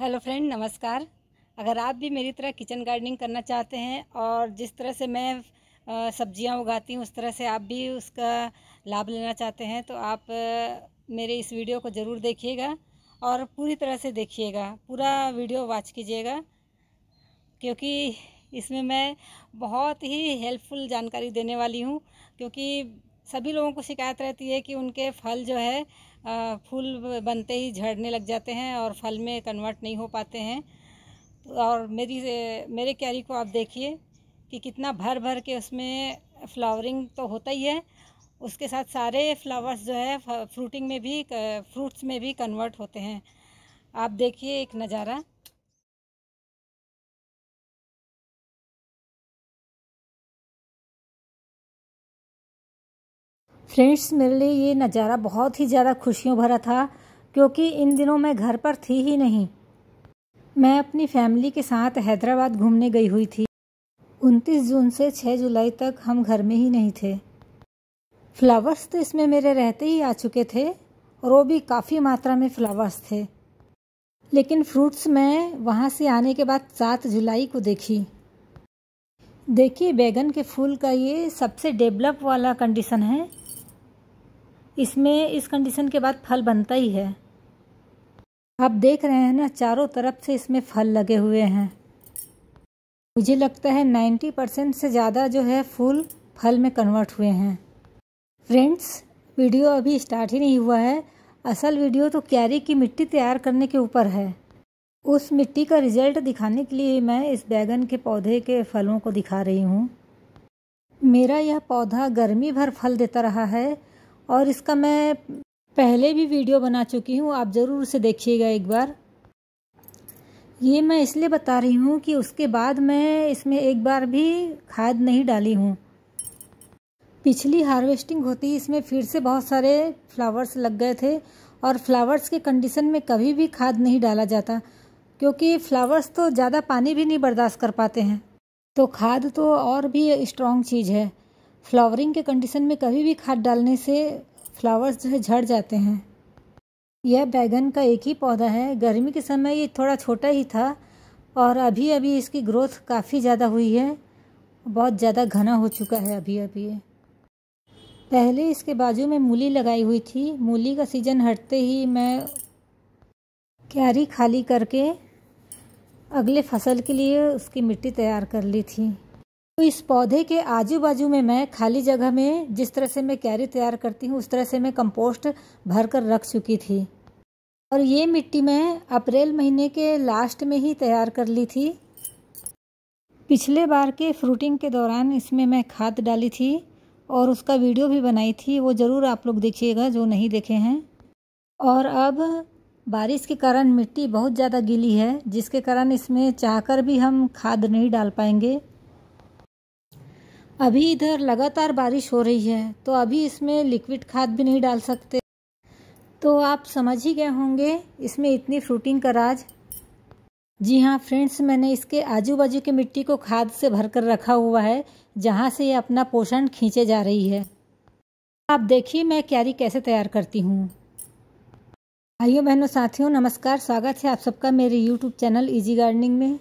hello friend नमस्कार अगर आप भी मेरी तरह किचन गार्डनिंग करना चाहते हैं और जिस तरह से मैं सब्जियां उगाती हूँ उस तरह से आप भी उसका लाभ लेना चाहते हैं तो आप मेरे इस वीडियो को ज़रूर देखिएगा और पूरी तरह से देखिएगा पूरा वीडियो वॉच कीजिएगा क्योंकि इसमें मैं बहुत ही हेल्पफुल जानकारी देने वाली हूँ क्योंकि सभी लोगों को शिकायत रहती है कि उनके फल जो है फूल बनते ही झड़ने लग जाते हैं और फल में कन्वर्ट नहीं हो पाते हैं और मेरी मेरे कैरी को आप देखिए कि कितना भर भर के उसमें फ्लावरिंग तो होता ही है उसके साथ सारे फ्लावर्स जो है फ्रूटिंग में भी फ्रूट्स में भी कन्वर्ट होते हैं आप देखिए एक नज़ारा फ्रेंड्स मेरे लिए ये नज़ारा बहुत ही ज़्यादा खुशियों भरा था क्योंकि इन दिनों मैं घर पर थी ही नहीं मैं अपनी फैमिली के साथ हैदराबाद घूमने गई हुई थी 29 जून से 6 जुलाई तक हम घर में ही नहीं थे फ्लावर्स तो इसमें मेरे रहते ही आ चुके थे और वो भी काफ़ी मात्रा में फ्लावर्स थे लेकिन फ्रूट्स मैं वहाँ से आने के बाद सात जुलाई को देखी देखिए बैगन के फूल का ये सबसे डेवलप वाला कंडीशन है इसमें इस कंडीशन के बाद फल बनता ही है आप देख रहे हैं ना चारों तरफ से इसमें फल लगे हुए हैं मुझे लगता है 90 परसेंट से ज़्यादा जो है फूल फल में कन्वर्ट हुए हैं फ्रेंड्स वीडियो अभी स्टार्ट ही नहीं हुआ है असल वीडियो तो क्यारी की मिट्टी तैयार करने के ऊपर है उस मिट्टी का रिजल्ट दिखाने के लिए मैं इस बैगन के पौधे के फलों को दिखा रही हूँ मेरा यह पौधा गर्मी भर फल देता रहा है और इसका मैं पहले भी वीडियो बना चुकी हूँ आप ज़रूर उसे देखिएगा एक बार ये मैं इसलिए बता रही हूँ कि उसके बाद मैं इसमें एक बार भी खाद नहीं डाली हूँ पिछली हार्वेस्टिंग होती इसमें फिर से बहुत सारे फ्लावर्स लग गए थे और फ्लावर्स के कंडीशन में कभी भी खाद नहीं डाला जाता क्योंकि फ्लावर्स तो ज़्यादा पानी भी नहीं बर्दाश्त कर पाते हैं तो खाद तो और भी स्ट्रॉन्ग चीज़ है फ्लावरिंग के कंडीशन में कभी भी खाद डालने से फ्लावर्स जो है झड़ जाते हैं यह बैगन का एक ही पौधा है गर्मी के समय ये थोड़ा छोटा ही था और अभी अभी इसकी ग्रोथ काफ़ी ज़्यादा हुई है बहुत ज़्यादा घना हो चुका है अभी अभी ये पहले इसके बाजू में मूली लगाई हुई थी मूली का सीज़न हटते ही मैं क्यारी खाली करके अगले फसल के लिए उसकी मिट्टी तैयार कर ली थी तो इस पौधे के आजू बाजू में मैं खाली जगह में जिस तरह से मैं क्यारी तैयार करती हूँ उस तरह से मैं कंपोस्ट भर कर रख चुकी थी और ये मिट्टी मैं अप्रैल महीने के लास्ट में ही तैयार कर ली थी पिछले बार के फ्रूटिंग के दौरान इसमें मैं खाद डाली थी और उसका वीडियो भी बनाई थी वो ज़रूर आप लोग देखिएगा जो नहीं देखे हैं और अब बारिश के कारण मिट्टी बहुत ज़्यादा गीली है जिसके कारण इसमें चाहकर भी हम खाद नहीं डाल पाएंगे अभी इधर लगातार बारिश हो रही है तो अभी इसमें लिक्विड खाद भी नहीं डाल सकते तो आप समझ ही गए होंगे इसमें इतनी फ्रूटिंग का राज जी हाँ फ्रेंड्स मैंने इसके आजू बाजू की मिट्टी को खाद से भर कर रखा हुआ है जहाँ से ये अपना पोषण खींचे जा रही है आप देखिए मैं क्यारी कैसे तैयार करती हूँ भाइयों बहनों साथियों नमस्कार स्वागत है आप सबका मेरे यूट्यूब चैनल इजी गार्डनिंग में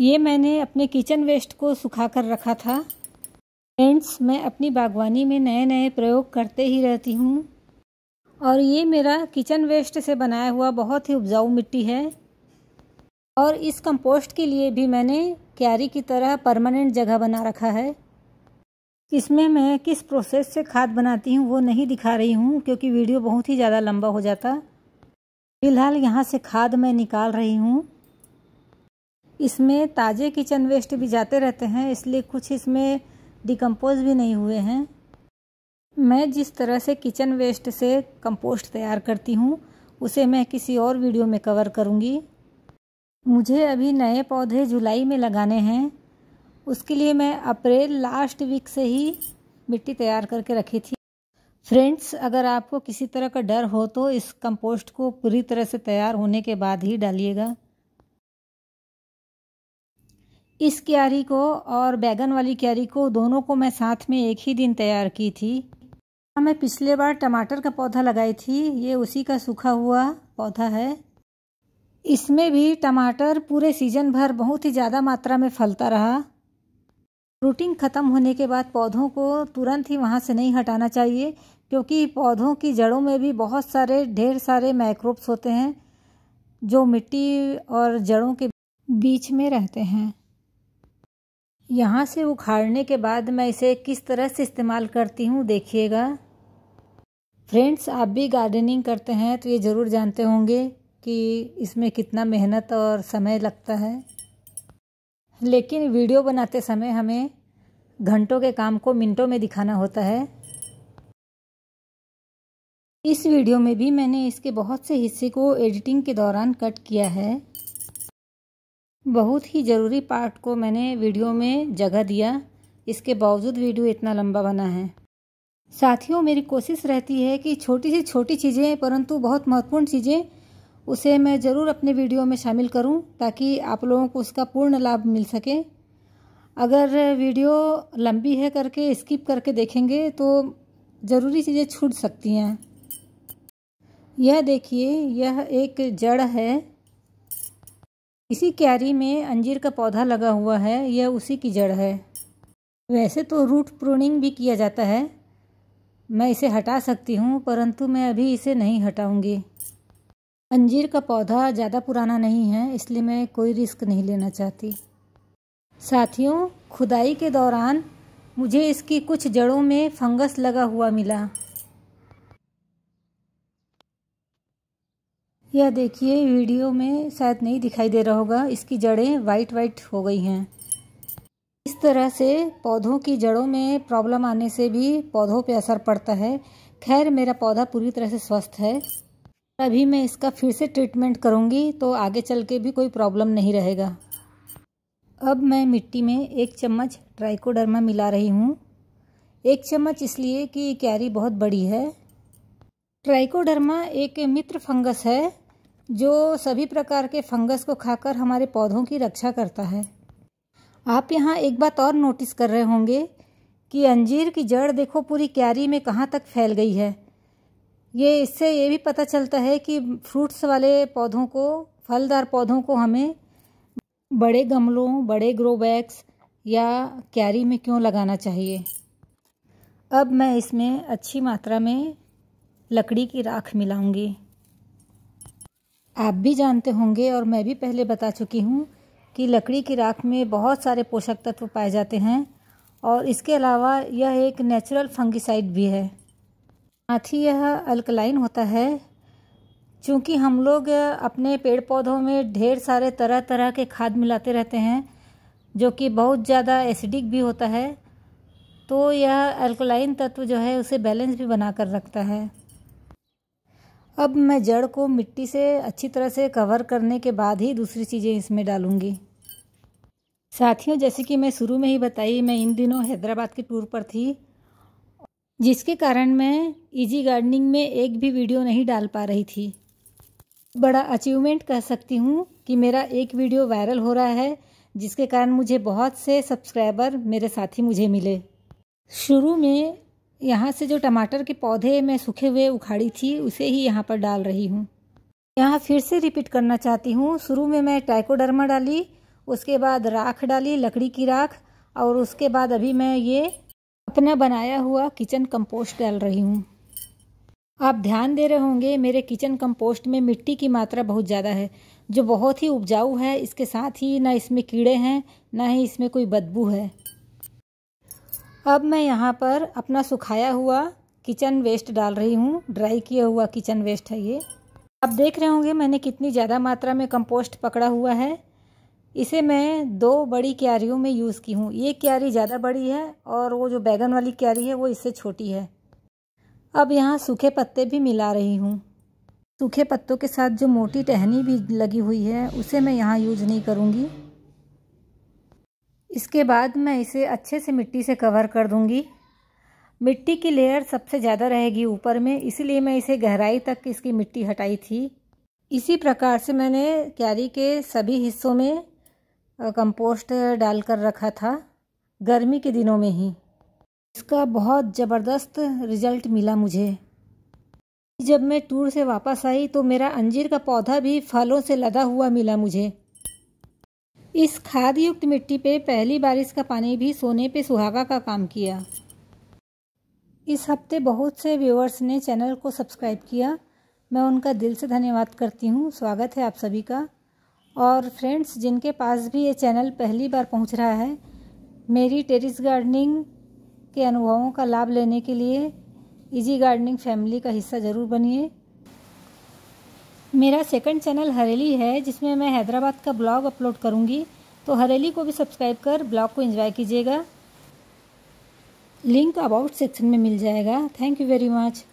ये मैंने अपने किचन वेस्ट को सुखा कर रखा था फ्रेंड्स मैं अपनी बागवानी में नए नए प्रयोग करते ही रहती हूँ और ये मेरा किचन वेस्ट से बनाया हुआ बहुत ही उपजाऊ मिट्टी है और इस कंपोस्ट के लिए भी मैंने क्यारी की तरह परमानेंट जगह बना रखा है इसमें मैं किस प्रोसेस से खाद बनाती हूँ वो नहीं दिखा रही हूँ क्योंकि वीडियो बहुत ही ज़्यादा लंबा हो जाता फिलहाल यहाँ से खाद मैं निकाल रही हूँ इसमें ताज़े किचन वेस्ट भी जाते रहते हैं इसलिए कुछ इसमें डिकम्पोज भी नहीं हुए हैं मैं जिस तरह से किचन वेस्ट से कंपोस्ट तैयार करती हूँ उसे मैं किसी और वीडियो में कवर करूँगी मुझे अभी नए पौधे जुलाई में लगाने हैं उसके लिए मैं अप्रैल लास्ट वीक से ही मिट्टी तैयार करके रखी थी फ्रेंड्स अगर आपको किसी तरह का डर हो तो इस कंपोस्ट को पूरी तरह से तैयार होने के बाद ही डालिएगा इस क्यारी को और बैगन वाली क्यारी को दोनों को मैं साथ में एक ही दिन तैयार की थी हाँ, मैं पिछले बार टमाटर का पौधा लगाई थी ये उसी का सूखा हुआ पौधा है इसमें भी टमाटर पूरे सीजन भर बहुत ही ज़्यादा मात्रा में फलता रहा रूटिंग ख़त्म होने के बाद पौधों को तुरंत ही वहाँ से नहीं हटाना चाहिए क्योंकि पौधों की जड़ों में भी बहुत सारे ढेर सारे माइक्रोब्स होते हैं जो मिट्टी और जड़ों के बीच में रहते हैं यहाँ से उखाड़ने के बाद मैं इसे किस तरह से इस्तेमाल करती हूँ देखिएगा फ्रेंड्स आप भी गार्डनिंग करते हैं तो ये ज़रूर जानते होंगे कि इसमें कितना मेहनत और समय लगता है लेकिन वीडियो बनाते समय हमें घंटों के काम को मिनटों में दिखाना होता है इस वीडियो में भी मैंने इसके बहुत से हिस्से को एडिटिंग के दौरान कट किया है बहुत ही ज़रूरी पार्ट को मैंने वीडियो में जगह दिया इसके बावजूद वीडियो इतना लंबा बना है साथियों मेरी कोशिश रहती है कि छोटी सी छोटी चीज़ें परंतु बहुत महत्वपूर्ण चीज़ें उसे मैं ज़रूर अपने वीडियो में शामिल करूं ताकि आप लोगों को उसका पूर्ण लाभ मिल सके अगर वीडियो लंबी है करके स्किप करके देखेंगे तो ज़रूरी चीज़ें छूट सकती हैं यह देखिए यह एक जड़ है इसी क्यारी में अंजीर का पौधा लगा हुआ है यह उसी की जड़ है वैसे तो रूट प्रूनिंग भी किया जाता है मैं इसे हटा सकती हूँ परंतु मैं अभी इसे नहीं हटाऊँगी अंजीर का पौधा ज़्यादा पुराना नहीं है इसलिए मैं कोई रिस्क नहीं लेना चाहती साथियों खुदाई के दौरान मुझे इसकी कुछ जड़ों में फंगस लगा हुआ मिला यह देखिए वीडियो में शायद नहीं दिखाई दे रहा होगा इसकी जड़ें वाइट वाइट हो गई हैं इस तरह से पौधों की जड़ों में प्रॉब्लम आने से भी पौधों पे असर पड़ता है खैर मेरा पौधा पूरी तरह से स्वस्थ है अभी मैं इसका फिर से ट्रीटमेंट करूँगी तो आगे चल के भी कोई प्रॉब्लम नहीं रहेगा अब मैं मिट्टी में एक चम्मच ट्राइकोडर्मा मिला रही हूँ एक चम्मच इसलिए कि क्यारी बहुत बड़ी है ट्राइकोडर्मा एक मित्र फंगस है जो सभी प्रकार के फंगस को खाकर हमारे पौधों की रक्षा करता है आप यहाँ एक बात और नोटिस कर रहे होंगे कि अंजीर की जड़ देखो पूरी क्यारी में कहाँ तक फैल गई है ये इससे ये भी पता चलता है कि फ्रूट्स वाले पौधों को फलदार पौधों को हमें बड़े गमलों बड़े ग्रो बैग्स या क्यारी में क्यों लगाना चाहिए अब मैं इसमें अच्छी मात्रा में लकड़ी की राख मिलाऊंगी आप भी जानते होंगे और मैं भी पहले बता चुकी हूँ कि लकड़ी की राख में बहुत सारे पोषक तत्व पाए जाते हैं और इसके अलावा यह एक नेचुरल फंगिसाइड भी है साथ ही यह अल्कलाइन होता है चूँकि हम लोग अपने पेड़ पौधों में ढेर सारे तरह तरह के खाद मिलाते रहते हैं जो कि बहुत ज़्यादा एसिडिक भी होता है तो यह अल्कलाइन तत्व जो है उसे बैलेंस भी बना कर रखता है अब मैं जड़ को मिट्टी से अच्छी तरह से कवर करने के बाद ही दूसरी चीज़ें इसमें डालूँगी साथियों जैसे कि मैं शुरू में ही बताई मैं इन दिनों हैदराबाद के टूर पर थी जिसके कारण मैं इजी e गार्डनिंग में एक भी वीडियो नहीं डाल पा रही थी बड़ा अचीवमेंट कह सकती हूँ कि मेरा एक वीडियो वायरल हो रहा है जिसके कारण मुझे बहुत से सब्सक्राइबर मेरे साथी मुझे मिले शुरू में यहाँ से जो टमाटर के पौधे मैं सूखे हुए उखाड़ी थी उसे ही यहाँ पर डाल रही हूँ यहाँ फिर से रिपीट करना चाहती हूँ शुरू में मैं टाइकोडर्मा डाली उसके बाद राख डाली लकड़ी की राख और उसके बाद अभी मैं ये अपना बनाया हुआ किचन कंपोस्ट डाल रही हूँ आप ध्यान दे रहे होंगे मेरे किचन कंपोस्ट में मिट्टी की मात्रा बहुत ज़्यादा है जो बहुत ही उपजाऊ है इसके साथ ही ना इसमें कीड़े हैं ना ही इसमें कोई बदबू है अब मैं यहाँ पर अपना सुखाया हुआ किचन वेस्ट डाल रही हूँ ड्राई किया हुआ किचन वेस्ट है ये आप देख रहे होंगे मैंने कितनी ज़्यादा मात्रा में कंपोस्ट पकड़ा हुआ है इसे मैं दो बड़ी क्यारियों में यूज़ की हूँ ये क्यारी ज़्यादा बड़ी है और वो जो बैगन वाली क्यारी है वो इससे छोटी है अब यहाँ सूखे पत्ते भी मिला रही हूँ सूखे पत्तों के साथ जो मोटी टहनी भी लगी हुई है उसे मैं यहाँ यूज नहीं करूँगी इसके बाद मैं इसे अच्छे से मिट्टी से कवर कर दूंगी मिट्टी की लेयर सबसे ज़्यादा रहेगी ऊपर में इसीलिए मैं इसे गहराई तक इसकी मिट्टी हटाई थी इसी प्रकार से मैंने क्यारी के सभी हिस्सों में कंपोस्ट डालकर रखा था गर्मी के दिनों में ही इसका बहुत ज़बरदस्त रिजल्ट मिला मुझे जब मैं टूर से वापस आई तो मेरा अंजीर का पौधा भी फलों से लदा हुआ मिला मुझे इस खाद युक्त मिट्टी पे पहली बारिश का पानी भी सोने पे सुहागा का काम किया इस हफ्ते बहुत से व्यूअर्स ने चैनल को सब्सक्राइब किया मैं उनका दिल से धन्यवाद करती हूँ स्वागत है आप सभी का और फ्रेंड्स जिनके पास भी ये चैनल पहली बार पहुँच रहा है मेरी टेरिस गार्डनिंग के अनुभवों का लाभ लेने के लिए इजी गार्डनिंग फैमिली का हिस्सा ज़रूर बनिए मेरा सेकंड चैनल हरेली है जिसमें मैं हैदराबाद का ब्लॉग अपलोड करूँगी तो हरेली को भी सब्सक्राइब कर ब्लॉग को एंजॉय कीजिएगा लिंक अबाउट सेक्शन में मिल जाएगा थैंक यू वेरी मच